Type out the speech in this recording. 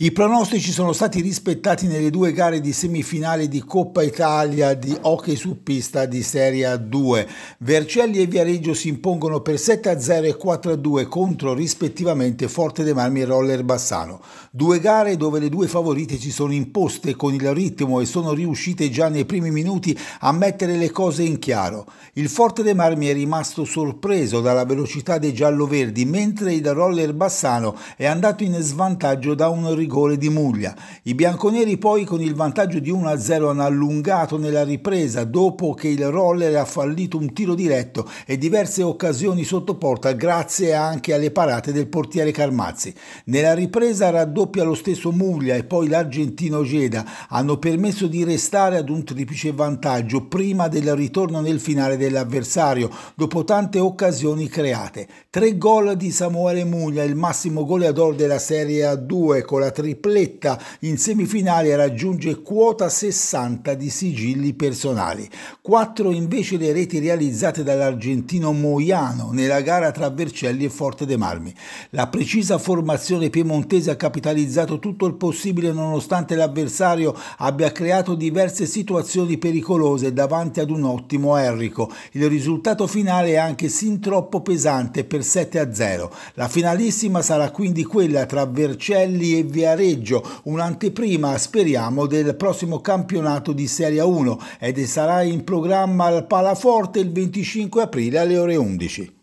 I pronostici sono stati rispettati nelle due gare di semifinale di Coppa Italia di hockey su pista di Serie 2. Vercelli e Viareggio si impongono per 7-0 e 4-2 contro rispettivamente Forte dei Marmi e Roller Bassano. Due gare dove le due favorite si sono imposte con il ritmo e sono riuscite già nei primi minuti a mettere le cose in chiaro. Il Forte dei Marmi è rimasto sorpreso dalla velocità dei giallo-verdi, mentre il Roller Bassano è andato in svantaggio da un rigore di Muglia. I bianconeri poi con il vantaggio di 1-0 hanno allungato nella ripresa dopo che il roller ha fallito un tiro diretto e diverse occasioni sotto porta grazie anche alle parate del portiere Carmazzi. Nella ripresa raddoppia lo stesso Muglia e poi l'argentino Geda hanno permesso di restare ad un triplice vantaggio prima del ritorno nel finale dell'avversario dopo tante occasioni create. Tre gol di Samuele Muglia, il massimo goleador della Serie A2 con la la tripletta in semifinale raggiunge quota 60 di sigilli personali. Quattro invece le reti realizzate dall'argentino Moiano nella gara tra Vercelli e Forte De Marmi. La precisa formazione piemontese ha capitalizzato tutto il possibile nonostante l'avversario abbia creato diverse situazioni pericolose davanti ad un ottimo Errico. Il risultato finale è anche sin troppo pesante per 7 0. La finalissima sarà quindi quella tra Vercelli e Vercelli Viareggio, un'anteprima speriamo del prossimo campionato di Serie 1 ed sarà in programma al Palaforte il 25 aprile alle ore 11.